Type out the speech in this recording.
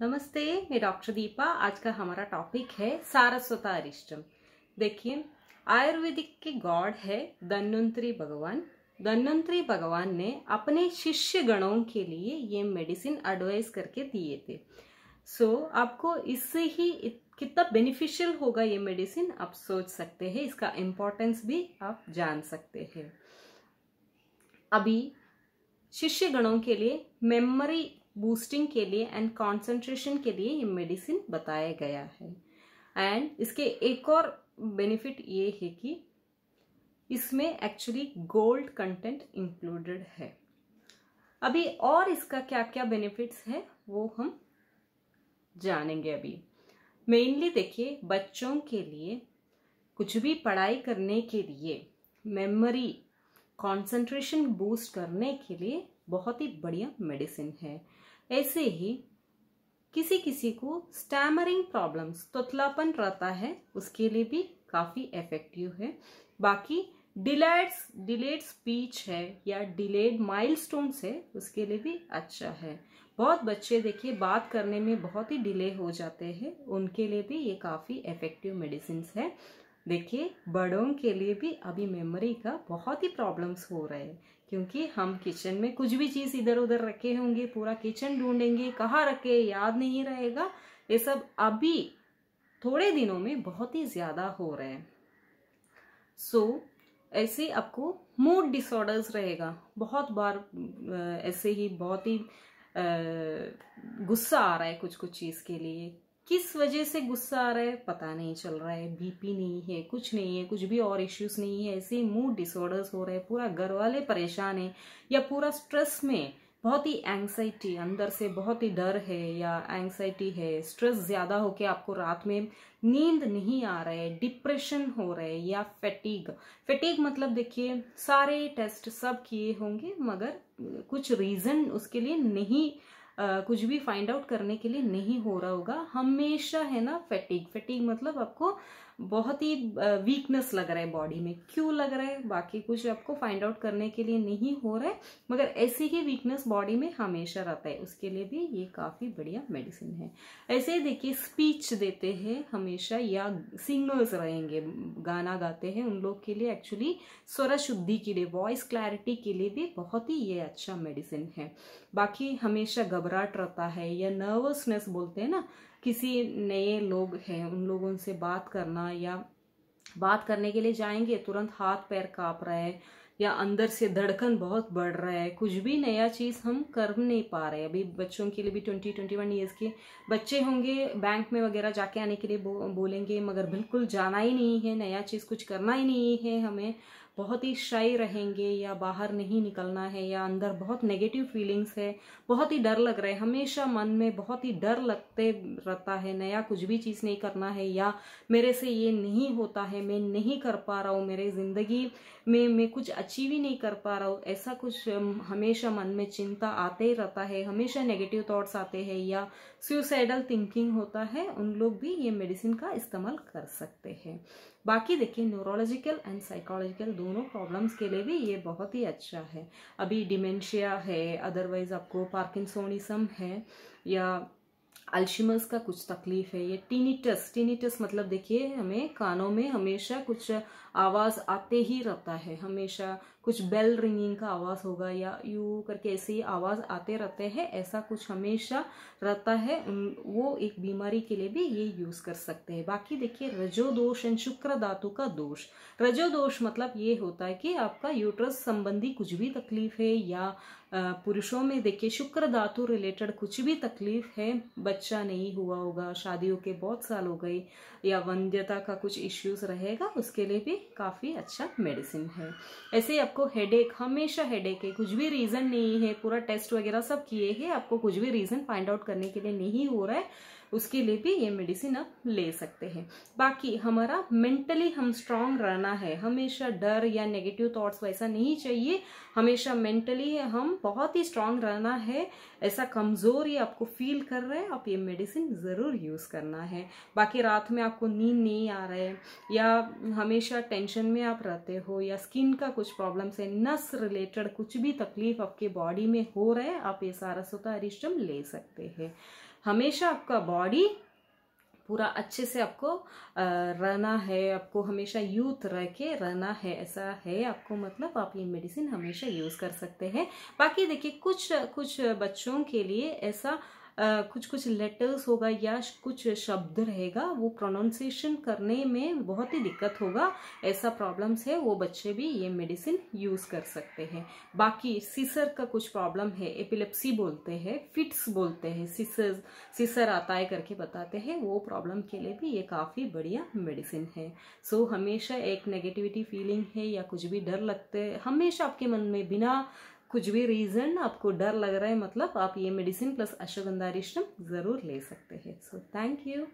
नमस्ते मैं डॉक्टर दीपा आज का हमारा टॉपिक है सारस्वता अरिष्टम देखिए आयुर्वेदिक के गॉड है धन्वंतरी भगवान धन्वंतरी भगवान ने अपने शिष्य गणों के लिए ये मेडिसिन एडवाइस करके दिए थे सो so, आपको इससे ही कितना बेनिफिशियल होगा ये मेडिसिन आप सोच सकते हैं इसका इम्पोर्टेंस भी आप जान सकते हैं अभी शिष्य गणों के लिए मेमोरी बूस्टिंग के लिए एंड कॉन्सेंट्रेशन के लिए ये मेडिसिन बताया गया है एंड इसके एक और बेनिफिट ये है कि इसमें एक्चुअली गोल्ड कंटेंट इंक्लूडेड है अभी और इसका क्या क्या बेनिफिट्स है वो हम जानेंगे अभी मेनली देखिए बच्चों के लिए कुछ भी पढ़ाई करने के लिए मेमोरी कंसंट्रेशन बूस्ट करने के लिए बहुत ही बढ़िया मेडिसिन है ऐसे ही किसी किसी को स्टैमरिंग प्रॉब्लम्स तोतलापन रहता है उसके लिए भी काफ़ी इफेक्टिव है बाकी डिलेड्स डिलेड स्पीच है या डिलेड माइलस्टोन्स है उसके लिए भी अच्छा है बहुत बच्चे देखिए बात करने में बहुत ही डिले हो जाते हैं उनके लिए भी ये काफ़ी इफेक्टिव मेडिसिन है देखिए बड़ों के लिए भी अभी मेमोरी का बहुत ही प्रॉब्लम्स हो रहे हैं क्योंकि हम किचन में कुछ भी चीज़ इधर उधर रखे होंगे पूरा किचन ढूंढेंगे कहाँ रखे याद नहीं रहेगा ये सब अभी थोड़े दिनों में बहुत ही ज़्यादा हो रहे हैं सो so, ऐसे आपको मूड डिसऑर्डर्स रहेगा बहुत बार ऐसे ही बहुत ही गुस्सा आ रहा है कुछ कुछ चीज़ के लिए किस वजह से गुस्सा आ रहा है पता नहीं चल रहा है बीपी नहीं है कुछ नहीं है कुछ भी और इश्यूज नहीं है ऐसे मूड डिसऑर्डर्स हो रहे हैं पूरा घर वाले परेशान है या पूरा स्ट्रेस में बहुत ही एंग्जाइटी अंदर से बहुत ही डर है या एंग्जाइटी है स्ट्रेस ज़्यादा होके आपको रात में नींद नहीं आ रहा है डिप्रेशन हो रहा है या फेटिग फटीग मतलब देखिए सारे टेस्ट सब किए होंगे मगर कुछ रीज़न उसके लिए नहीं आ, कुछ भी फाइंड आउट करने के लिए नहीं हो रहा होगा हमेशा है ना फैटिक फैटिक मतलब आपको बहुत ही वीकनेस लग रहा है बॉडी में क्यों लग रहा है बाकी कुछ आपको फाइंड आउट करने के लिए नहीं हो रहा है मगर ऐसी ही वीकनेस बॉडी में हमेशा रहता है उसके लिए भी ये काफ़ी बढ़िया मेडिसिन है ऐसे ही देखिए स्पीच देते हैं हमेशा या सिंगर्स रहेंगे गाना गाते हैं उन लोग के लिए एक्चुअली स्वर शुद्धि के लिए वॉइस क्लैरिटी के लिए भी बहुत ही ये अच्छा मेडिसिन है बाकी हमेशा घबराहट रहता है या नर्वसनेस बोलते हैं ना किसी नए लोग हैं उन लोगों से बात करना या बात करने के लिए जाएंगे तुरंत हाथ पैर काँप रहा है या अंदर से धड़कन बहुत बढ़ रहा है कुछ भी नया चीज़ हम कर नहीं पा रहे अभी बच्चों के लिए भी ट्वेंटी ट्वेंटी वन ईयर्स के बच्चे होंगे बैंक में वगैरह जाके आने के लिए बो, बोलेंगे मगर बिल्कुल जाना ही नहीं है नया चीज़ कुछ करना ही नहीं है हमें बहुत ही शाई रहेंगे या बाहर नहीं निकलना है या अंदर बहुत नेगेटिव फीलिंग्स है बहुत ही डर लग रहा है हमेशा मन में बहुत ही डर लगते रहता है नया कुछ भी चीज़ नहीं करना है या मेरे से ये नहीं होता है मैं नहीं कर पा रहा हूँ मेरे ज़िंदगी में मैं कुछ अचीव ही नहीं कर पा रहा हूँ ऐसा कुछ हमेशा मन में चिंता आते ही रहता है हमेशा नेगेटिव थाट्स आते हैं या सुसाइडल थिंकिंग होता है उन लोग भी ये मेडिसिन का इस्तेमाल कर सकते हैं बाकी देखिए न्यूरोलॉजिकल एंड साइकोलॉजिकल दोनों प्रॉब्लम्स के लिए भी ये बहुत ही अच्छा है अभी डिमेंशिया है अदरवाइज़ आपको पार्किंसोनिज्म है या अल्शिमर्स का कुछ तकलीफ है ये टीनिटस टीनिटस मतलब देखिए हमें कानों में हमेशा कुछ आवाज़ आते ही रहता है हमेशा कुछ बेल रिंगिंग का आवाज़ होगा या यू करके ऐसे ही आवाज़ आते रहते हैं ऐसा कुछ हमेशा रहता है वो एक बीमारी के लिए भी ये यूज़ कर सकते हैं बाकी देखिए रजो दोष एंड शुक्र धातु का दोष रजो दोष मतलब ये होता है कि आपका यूट्रस संबंधी कुछ भी तकलीफ है या पुरुषों में देखिए शुक्र धातु रिलेटेड कुछ भी तकलीफ है बच्चा नहीं हुआ होगा शादियों के बहुत साल हो गए या वंद्यता का कुछ इश्यूज रहेगा उसके लिए भी काफ़ी अच्छा मेडिसिन है ऐसे आपको आपको हेडेक हमेशा हेडेक है कुछ भी रीजन नहीं है पूरा टेस्ट वगैरह सब किए हैं आपको कुछ भी रीजन फाइंड आउट करने के लिए नहीं हो रहा है उसके लिए भी ये मेडिसिन आप ले सकते हैं बाकी हमारा मेंटली हम स्ट्रांग रहना है हमेशा डर या नेगेटिव थॉट्स वैसा नहीं चाहिए हमेशा मेंटली हम बहुत ही स्ट्रांग रहना है ऐसा कमज़ोर ही आपको फील कर रहे हैं आप ये मेडिसिन ज़रूर यूज़ करना है बाकी रात में आपको नींद नहीं आ रहा है या हमेशा टेंशन में आप रहते हो या स्किन का कुछ प्रॉब्लम्स है नस रिलेटेड कुछ भी तकलीफ आपके बॉडी में हो रहा है आप ये सारा सोता अरिष्टम ले सकते हैं हमेशा आपका बॉडी पूरा अच्छे से आपको रहना है आपको हमेशा यूथ रह के रहना है ऐसा है आपको मतलब आप ये मेडिसिन हमेशा यूज़ कर सकते हैं बाकी देखिए कुछ कुछ बच्चों के लिए ऐसा कुछ कुछ लेटर्स होगा या कुछ शब्द रहेगा वो प्रोनाउंसिएशन करने में बहुत ही दिक्कत होगा ऐसा प्रॉब्लम्स है वो बच्चे भी ये मेडिसिन यूज़ कर सकते हैं बाकी सीसर का कुछ प्रॉब्लम है एपिलेप्सी बोलते हैं फिट्स बोलते हैं सीसर सीसर आता है करके बताते हैं वो प्रॉब्लम के लिए भी ये काफ़ी बढ़िया मेडिसिन है सो so, हमेशा एक नेगेटिविटी फीलिंग है या कुछ भी डर लगते हमेशा आपके मन में बिना कुछ भी रीज़न आपको डर लग रहा है मतलब आप ये मेडिसिन प्लस अश्वगंधा रिश्तम ज़रूर ले सकते हैं सो थैंक यू